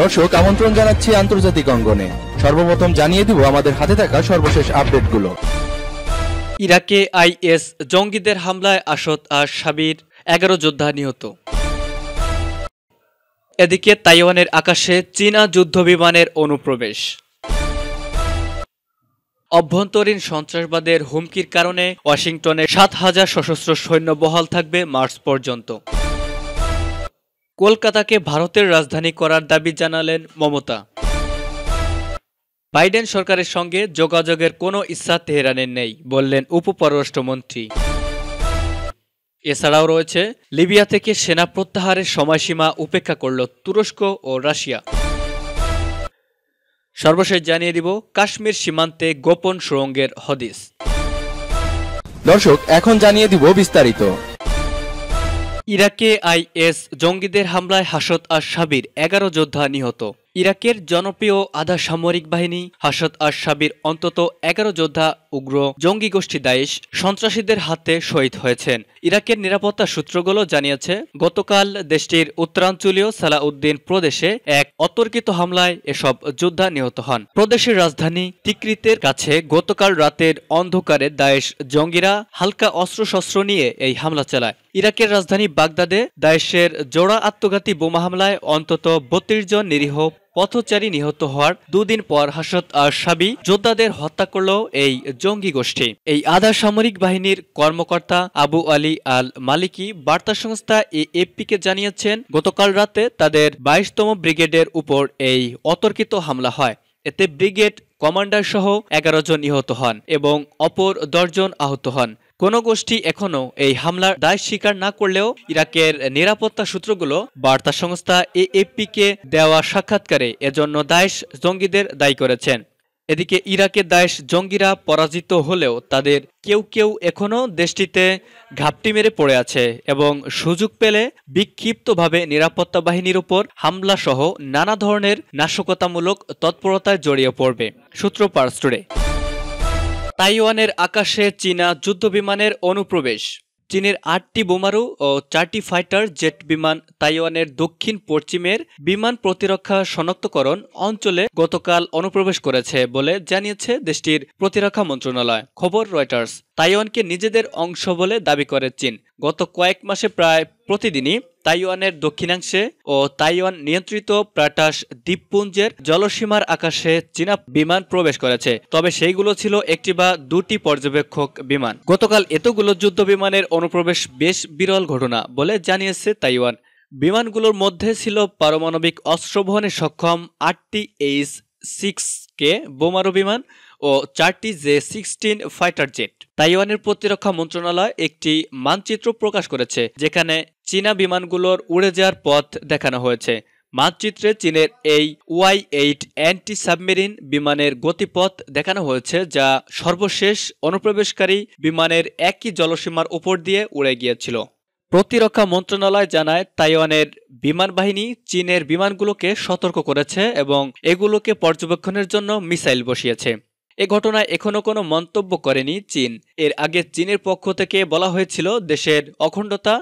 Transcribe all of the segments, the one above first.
দর্শক আমন্ত্রণ জানাচ্ছি আন্তর্জাতিক অঙ্গনে সর্বপ্রথম জানিয়ে দিব আমাদের হাতে থাকা সর্বশেষ আপডেটগুলো ইরাকে আইএস জঙ্গিদের হামলায় আসত আর সাবির এগারো যোদ্ধা নিহত এদিকে তাইওয়ানের আকাশে চীনা যুদ্ধবিমানের অনুপ্রবেশ অভ্যন্তরীণ সন্ত্রাসবাদের হুমকির কারণে ওয়াশিংটনে সাত হাজার সশস্ত্র সৈন্য বহাল থাকবে মার্চ পর্যন্ত কলকাতাকে ভারতের রাজধানী করার দাবি জানালেন মমতা বাইডেন সরকারের সঙ্গে যোগাযোগের কোনো ইচ্ছা তেহরানের নেই বললেন উপপররাষ্ট্রমন্ত্রী এছাড়াও রয়েছে লিবিয়া থেকে সেনা প্রত্যাহারের সময়সীমা উপেক্ষা করল তুরস্ক ও রাশিয়া সর্বশেষ জানিয়ে দিব কাশ্মীর সীমান্তে গোপন সুরঙ্গের হদিস দর্শক এখন জানিয়ে দিব বিস্তারিত ইরাকে আইএস জঙ্গিদের হামলায় হাসত আর সাবির এগারো যোদ্ধা নিহত ইরাকের জনপ্রিয় আধা সামরিক বাহিনী হাসত আর সাবির অন্তত এগারো যোদ্ধা উগ্র জঙ্গি গোষ্ঠী দায়েশ সন্ত্রাসীদের হাতে শহীদ হয়েছেন ইরাকের নিরাপত্তা সূত্রগুলো জানিয়েছে গতকাল দেশটির উত্তরাঞ্চলীয় সালাউদ্দিন প্রদেশে এক অতর্কিত হামলায় এসব যোদ্ধা নিহত হন প্রদেশের রাজধানী তিকৃতের কাছে গতকাল রাতের অন্ধকারে দায়েশ জঙ্গিরা হালকা অস্ত্রশস্ত্র নিয়ে এই হামলা চালায় ইরাকের রাজধানী বাগদাদে দায়েশের জোড়া আত্মঘাতী বোমা হামলায় অন্তত বত্রিশ জন নিরীহ পথচারী নিহত হওয়ার দুদিন পর হাসত আর সাবি যোদ্ধাদের হত্যা করল এই জঙ্গি গোষ্ঠী এই আধা সামরিক বাহিনীর কর্মকর্তা আবু আলী আল মালিকি বার্তা সংস্থা এএফপিকে জানিয়েছেন গতকাল রাতে তাদের বাইশতম ব্রিগেডের উপর এই অতর্কিত হামলা হয় এতে ব্রিগেড কমান্ডার সহ এগারো জন নিহত হন এবং অপর দশজন আহত হন কোন গোষ্ঠী এখনও এই হামলার দায় স্বীকার না করলেও ইরাকের নিরাপত্তা সূত্রগুলো বার্তা সংস্থা এএপিকে দেওয়া সাক্ষাৎকারে এজন্য দায়েশ জঙ্গিদের দায়ী করেছেন এদিকে ইরাকে দায়েশ জঙ্গিরা পরাজিত হলেও তাদের কেউ কেউ এখনও দেশটিতে ঘাপটি মেরে পড়ে আছে এবং সুযোগ পেলে বিক্ষিপ্তভাবে নিরাপত্তা বাহিনীর উপর হামলাসহ নানা ধরনের নাশকতামূলক তৎপরতায় জড়িয়ে পড়বে সূত্রপার পার্স টুডে তাইওয়ানের আকাশে চীনা যুদ্ধবিমানের অনুপ্রবেশ চীনের আটটি বোমারু ও চারটি ফাইটার জেট বিমান তাইওয়ানের দক্ষিণ পশ্চিমের বিমান প্রতিরক্ষা শনাক্তকরণ অঞ্চলে গতকাল অনুপ্রবেশ করেছে বলে জানিয়েছে দেশটির প্রতিরক্ষা মন্ত্রণালয় খবর রয়টার্স তাইওয়ানকে নিজেদের অংশ বলে দাবি করে চীন গত কয়েক মাসে প্রায় প্রতিদিনই তাইওয়ানের দক্ষিণাংশে ও তাইওয়ান নিয়ন্ত্রিত প্রাটাস দ্বীপপুঞ্জের জলসীমার আকাশে চীনা বিমান প্রবেশ করেছে তবে সেইগুলো ছিল একটি বা দুটি পর্যবেক্ষক বিমান গতকাল এতগুলো যুদ্ধ বিমানের অনুপ্রবেশ বেশ বিরল ঘটনা বলে জানিয়েছে তাইওয়ান বিমানগুলোর মধ্যে ছিল পারমাণবিক অস্ত্র বহনে সক্ষম আটটি এইচ সিক্স কে বোমারু বিমান ও চারটি জে সিক্সটিন ফাইটার জেট তাইওয়ানের প্রতিরক্ষা মন্ত্রণালয় একটি মানচিত্র প্রকাশ করেছে যেখানে চীনা বিমানগুলোর উড়ে যাওয়ার পথ দেখানো হয়েছে মানচিত্রে চীনের এই ওয়াই এইট অ্যান্টি সাবমেরিন বিমানের গতিপথ দেখানো হয়েছে যা সর্বশেষ অনুপ্রবেশকারী বিমানের একই জলসীমার উপর দিয়ে উড়ে গিয়েছিল প্রতিরক্ষা মন্ত্রণালয় জানায় তাইওয়ানের বিমান বাহিনী চীনের বিমানগুলোকে সতর্ক করেছে এবং এগুলোকে পর্যবেক্ষণের জন্য মিসাইল বসিয়েছে এ ঘটনায় এখনও কোনো মন্তব্য করেনি চীন এর আগে চীনের পক্ষ থেকে বলা হয়েছিল দেশের অখণ্ডতা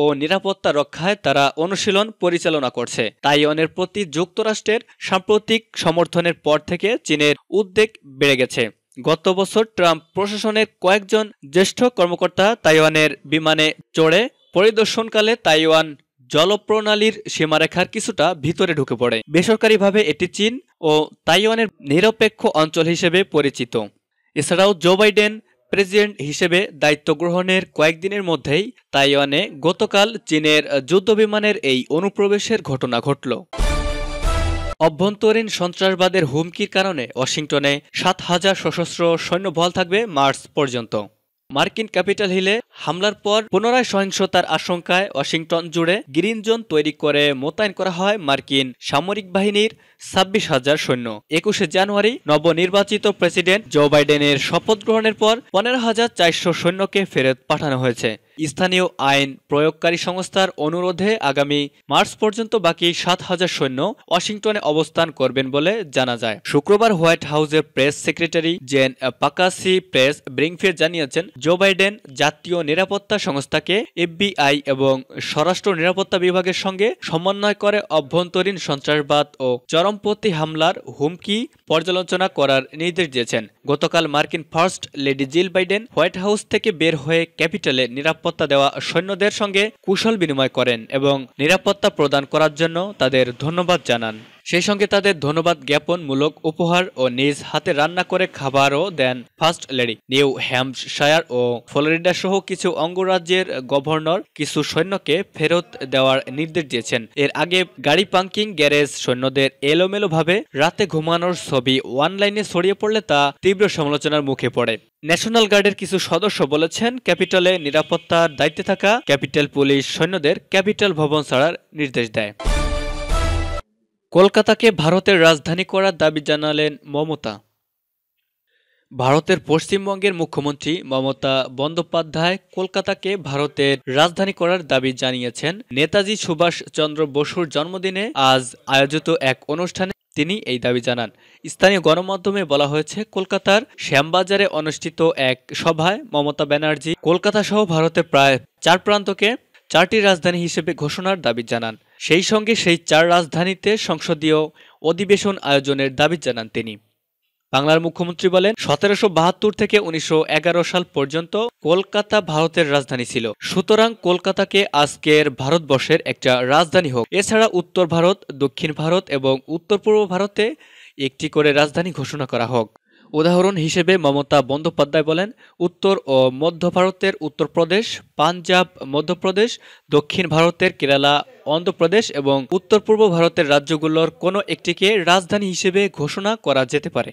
ও নিরাপত্তা রক্ষায় তারা অনুশীলন পরিচালনা করছে তাইওয়ানের প্রতি যুক্তরাষ্ট্রের সাম্প্রতিক সমর্থনের পর থেকে চীনের উদ্বেগ বেড়ে গেছে গত বছর ট্রাম্প প্রশাসনের কয়েকজন জ্যেষ্ঠ কর্মকর্তা তাইওয়ানের বিমানে চড়ে পরিদর্শনকালে তাইওয়ান জলপ্রণালীর সীমারেখার কিছুটা ভিতরে ঢুকে পড়ে বেসরকারিভাবে এটি চীন ও তাইওয়ানের নিরপেক্ষ অঞ্চল হিসেবে পরিচিত এছাড়াও জো বাইডেন প্রেসিডেন্ট হিসেবে দায়িত্ব গ্রহণের কয়েকদিনের মধ্যেই তাইওয়ানে গতকাল চীনের যুদ্ধবিমানের এই অনুপ্রবেশের ঘটনা ঘটল অভ্যন্তরীণ সন্ত্রাসবাদের হুমকির কারণে ওয়াশিংটনে সাত হাজার সশস্ত্র সৈন্যবল থাকবে মার্চ পর্যন্ত মার্কিন ক্যাপিটাল হিলে হামলার পর পুনরায় সহিংসতার আশঙ্কায় ওয়াশিংটন জুড়ে গ্রিন জোন তৈরি করে মোতায়েন করা হয় মার্কিন সামরিক বাহিনীর ছাব্বিশ হাজার সৈন্য একুশে জানুয়ারি নবনির্বাচিত প্রেসিডেন্ট জো বাইডেনের শপথ গ্রহণের পর পনেরো হাজার চারশো সৈন্যকে ফেরত পাঠানো হয়েছে স্থানীয় আইন প্রয়োগকারী সংস্থার অনুরোধে আগামী মার্চ পর্যন্ত বাকি সাত হাজার সৈন্য ওয়াশিংটনে অবস্থান করবেন বলে জানা যায় শুক্রবার হোয়াইট হাউসের প্রেস সেক্রেটারি জেন পাকাসি প্রেস ব্রিংফে জানিয়েছেন জো বাইডেন জাতীয় নিরাপত্তা সংস্থাকে এফবিআই এবং স্বরাষ্ট্র নিরাপত্তা বিভাগের সঙ্গে সমন্বয় করে অভ্যন্তরীণ সন্ত্রাসবাদ ও চরমপন্থী হামলার হুমকি পর্যালোচনা করার নির্দেশ দিয়েছেন গতকাল মার্কিন first lady Jill Biden White House থেকে বের হয়ে ক্যাপিটালে নিরাপত্তা দেওয়া সৈন্যদের সঙ্গে কুশল বিনিময় করেন এবং নিরাপত্তা প্রদান করার জন্য তাদের ধন্যবাদ জানান সেই সঙ্গে তাদের ধন্যবাদ জ্ঞাপনমূলক উপহার ও নিজ হাতে রান্না করে খাবারও দেন ফার্স্ট লেডি নিউ হ্যাম্পশায়ার ও ফ্লোরিডা সহ কিছু অঙ্গরাজ্যের গভর্নর কিছু সৈন্যকে ফেরত দেওয়ার নির্দেশ দিয়েছেন এর আগে গাড়ি পাঙ্কিং গ্যারেজ সৈন্যদের এলোমেলোভাবে রাতে ঘুমানোর ছবি অনলাইনে ছড়িয়ে পড়লে তা তীব্র সমালোচনার মুখে পড়ে ন্যাশনাল গার্ডের কিছু সদস্য বলেছেন ক্যাপিটালে নিরাপত্তার দায়িত্বে থাকা ক্যাপিটাল পুলিশ সৈন্যদের ক্যাপিটাল ভবন ছাড়ার নির্দেশ দেয় কলকাতাকে ভারতের রাজধানী করার দাবি জানালেন মমতা ভারতের পশ্চিমবঙ্গের মুখ্যমন্ত্রী মমতা বন্দ্যোপাধ্যায় কলকাতাকে ভারতের রাজধানী করার দাবি জানিয়েছেন নেতাজি সুভাষ চন্দ্র বসুর জন্মদিনে আজ আয়োজিত এক অনুষ্ঠানে তিনি এই দাবি জানান স্থানীয় গণমাধ্যমে বলা হয়েছে কলকাতার শ্যামবাজারে অনুষ্ঠিত এক সভায় মমতা ব্যানার্জি কলকাতা সহ ভারতের প্রায় চার প্রান্তকে চারটি রাজধানী হিসেবে ঘোষণার দাবি জানান সেই সঙ্গে সেই চার রাজধানীতে সংসদীয় অধিবেশন আয়োজনের দাবি জানান তিনি বাংলার মুখ্যমন্ত্রী বলেন সতেরোশো বাহাত্তর থেকে উনিশশো সাল পর্যন্ত কলকাতা ভারতের রাজধানী ছিল সুতরাং কলকাতাকে আজকের ভারতবর্ষের একটা রাজধানী হোক এছাড়া উত্তর ভারত দক্ষিণ ভারত এবং উত্তর পূর্ব ভারতে একটি করে রাজধানী ঘোষণা করা হোক উদাহরণ হিসেবে মমতা বন্দ্যোপাধ্যায় বলেন উত্তর ও মধ্য ভারতের উত্তরপ্রদেশ পাঞ্জাব মধ্যপ্রদেশ দক্ষিণ ভারতের কেরালা অন্ধ্রপ্রদেশ এবং উত্তর পূর্ব ভারতের রাজ্যগুলোর কোনো একটিকে রাজধানী হিসেবে ঘোষণা করা যেতে পারে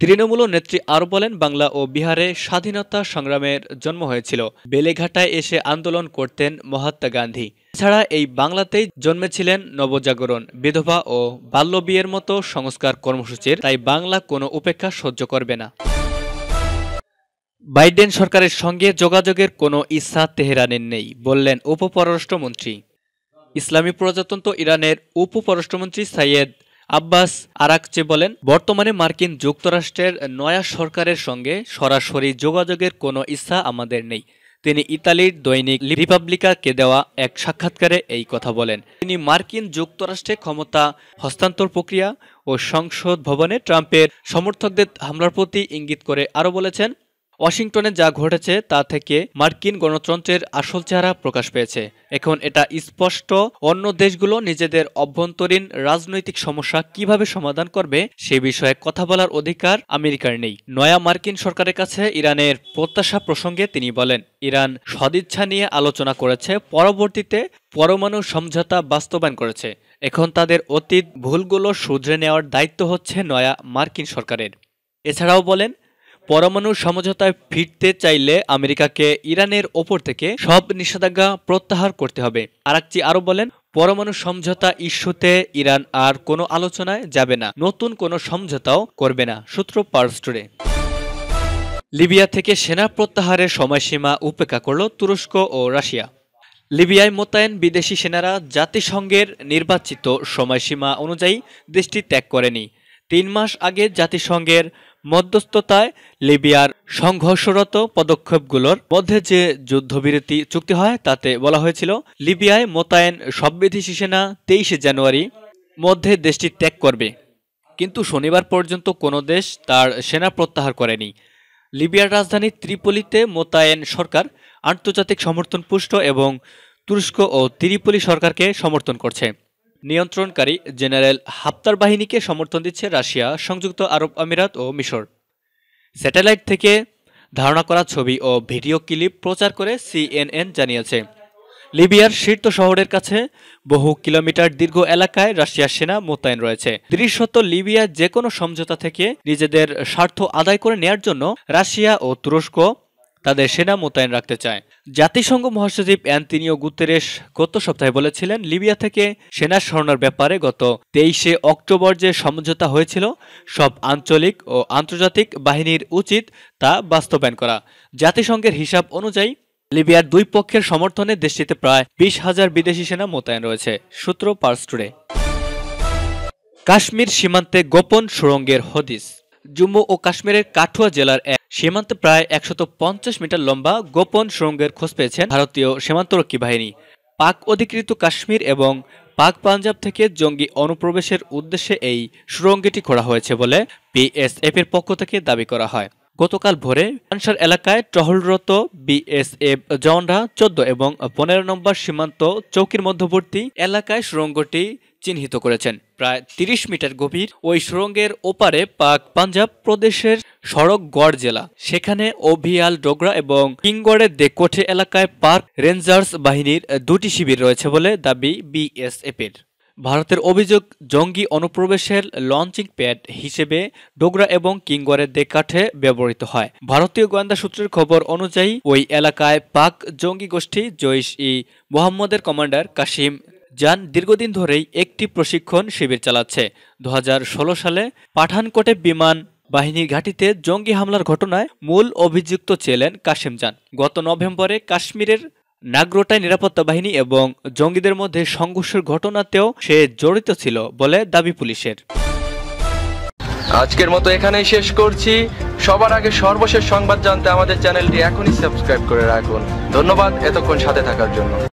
তৃণমূল নেত্রী আরও বলেন বাংলা ও বিহারে স্বাধীনতা সংগ্রামের জন্ম হয়েছিল বেলেঘাটায় এসে আন্দোলন করতেন মহাত্মা গান্ধী এছাড়া এই বাংলাতেই জন্মেছিলেন নবজাগরণ বিধবা ও বাল্য বিয়ের মতো সংস্কার কর্মসূচির তাই বাংলা কোনো উপেক্ষা সহ্য করবে না বাইডেন সরকারের সঙ্গে যোগাযোগের কোনো ইচ্ছা তেহরানের নেই বললেন উপপররাষ্ট্রমন্ত্রী ইসলামী প্রজাতন্ত্র ইরানের উপপররাষ্ট্রমন্ত্রী সাইয়েদ আব্বাস আরাকচে বলেন বর্তমানে মার্কিন যুক্তরাষ্ট্রের নয়া সরকারের সঙ্গে সরাসরি যোগাযোগের কোনো ইচ্ছা আমাদের নেই তিনি ইতালির দৈনিক রিপাবলিকাকে দেওয়া এক সাক্ষাৎকারে এই কথা বলেন তিনি মার্কিন যুক্তরাষ্ট্রে ক্ষমতা হস্তান্তর প্রক্রিয়া ও সংসদ ভবনে ট্রাম্পের সমর্থকদের হামলার প্রতি ইঙ্গিত করে আরও বলেছেন ওয়াশিংটনে যা ঘটেছে তা থেকে মার্কিন গণতন্ত্রের আসল চেহারা প্রকাশ পেয়েছে এখন এটা স্পষ্ট অন্য দেশগুলো নিজেদের অভ্যন্তরীণ রাজনৈতিক সমস্যা কিভাবে সমাধান করবে সে বিষয়ে কথা বলার অধিকার আমেরিকার নেই নয়া মার্কিন সরকারের কাছে ইরানের প্রত্যাশা প্রসঙ্গে তিনি বলেন ইরান সদিচ্ছা নিয়ে আলোচনা করেছে পরবর্তীতে পরমাণু সমঝোতা বাস্তবায়ন করেছে এখন তাদের অতীত ভুলগুলো শুধরে নেওয়ার দায়িত্ব হচ্ছে নয়া মার্কিন সরকারের এছাড়াও বলেন পরমাণু সমঝোতায় ফিরতে চাইলে আমেরিকাকে ইরানের ওপর থেকে সব নিষেধাজ্ঞা প্রত্যাহার করতে হবে আরাকচি আরও বলেন পরমাণু সমঝোতা ইস্যুতে ইরান আর কোনো আলোচনায় যাবে না নতুন কোনো সমঝোতাও করবে না সূত্র পার্স্টোরে লিবিয়া থেকে সেনা প্রত্যাহারের সময়সীমা উপেক্ষা করল তুরস্ক ও রাশিয়া লিবিয়ায় মোতায়েন বিদেশি সেনারা জাতিসংঘের নির্বাচিত সময়সীমা অনুযায়ী দেশটি ত্যাগ করেনি তিন মাস আগে জাতিসংঘের মধ্যস্থতায় লিবিয়ার সংঘর্ষরত পদক্ষেপগুলোর মধ্যে যে যুদ্ধবিরতি চুক্তি হয় তাতে বলা হয়েছিল লিবিয়ায় মোতায়েন সববিধিশী সেনা তেইশে জানুয়ারি মধ্যে দেশটি ত্যাগ করবে কিন্তু শনিবার পর্যন্ত কোনো দেশ তার সেনা প্রত্যাহার করেনি লিবিয়ার রাজধানী ত্রিপলিতে মোতায়েন সরকার আন্তর্জাতিক সমর্থন পুষ্ট এবং তুরস্ক ও ত্রিপলি সরকারকে সমর্থন করছে নিয়ন্ত্রণকারী জেনারেল হাফতার বাহিনীকে সমর্থন দিচ্ছে রাশিয়া সংযুক্ত আরব আমিরাত ও মিশর স্যাটেলাইট থেকে ধারণা করা ছবি ও ভিডিও ক্লিপ প্রচার করে সিএনএন জানিয়েছে লিবিয়ার শীর্ত শহরের কাছে বহু কিলোমিটার দীর্ঘ এলাকায় রাশিয়ার সেনা মোতায়েন রয়েছে দৃশ্যত লিবিয়া যে কোনো সমঝোতা থেকে নিজেদের স্বার্থ আদায় করে নেয়ার জন্য রাশিয়া ও তুরস্ক তাদের সেনা মোতায়েন রাখতে চায় জাতিসংঘ মহাসচিব অ্যান্তিনিও গুতেরেস গত সপ্তাহে বলেছিলেন লিবিয়া থেকে সেনা সরানোর ব্যাপারে গত তেইশে অক্টোবর যে সমঝোতা হয়েছিল সব আঞ্চলিক ও আন্তর্জাতিক বাহিনীর উচিত তা বাস্তবায়ন করা জাতিসংঘের হিসাব অনুযায়ী লিবিয়ার দুই পক্ষের সমর্থনে দেশটিতে প্রায় বিশ হাজার বিদেশি সেনা মোতায়েন রয়েছে সূত্র পার্স টুডে কাশ্মীর সীমান্তে গোপন সুরঙ্গের হদিস জম্মু ও কাশ্মীরের কাঠুয়া জেলার এক সীমান্তে প্রায় একশত মিটার লম্বা গোপন সুরঙ্গের খোঁজ পেয়েছেন ভারতীয় সীমান্তরক্ষী বাহিনী পাক অধিকৃত কাশ্মীর এবং পাক পাঞ্জাব থেকে জঙ্গি অনুপ্রবেশের উদ্দেশ্যে এই সুরঙ্গটি খোঁড়া হয়েছে বলে বিএসএফের পক্ষ থেকে দাবি করা হয় গতকাল ভোরে আনসার এলাকায় টহলরত বিএসএফ জওয়ানরা চোদ্দ এবং পনেরো নম্বর সীমান্ত চৌকির মধ্যবর্তী এলাকায় সুরঙ্গটি চিহ্নিত করেছেন প্রায় তিরিশ মিটার গভীর ওই সুরঙ্গের ওপারে পাক পাঞ্জাব প্রদেশের সড়ক গড় জেলা সেখানে ওভিয়াল ডোগরা এবং কিংগড়ের দেকোঠে এলাকায় পার্ক রেঞ্জার্স বাহিনীর দুটি শিবির রয়েছে বলে দাবি বিএসএফের ভারতের অভিযোগ জঙ্গি অনুপ্রবেশের লঞ্চিং প্যাড হিসেবে ডোগরা এবং কিংগড়ের দেকাঠে ব্যবহৃত হয় ভারতীয় গোয়েন্দা সূত্রের খবর অনুযায়ী ওই এলাকায় পাক জঙ্গি গোষ্ঠী জৈশ ই মোহাম্মদের কমান্ডার কাশিম যান দীর্ঘদিন ধরেই একটি প্রশিক্ষণ শিবির চালাচ্ছে দু সালে পাঠানকোটে বিমান বাহিনীর ঘাঁটিতে জঙ্গি হামলার ঘটনায় মূল অভিযুক্ত ছিলেন কাশিম যান গত নভেম্বরে কাশ্মীরের নাগ্রোটায় নিরাপত্তা বাহিনী এবং জঙ্গিদের মধ্যে সংঘর্ষের ঘটনাতেও সে জড়িত ছিল বলে দাবি পুলিশের আজকের মতো এখানেই শেষ করছি সবার আগে সর্বশেষ সংবাদ জানতে আমাদের চ্যানেলটি এখনই সাবস্ক্রাইব করে রাখুন ধন্যবাদ এতক্ষণ সাথে থাকার জন্য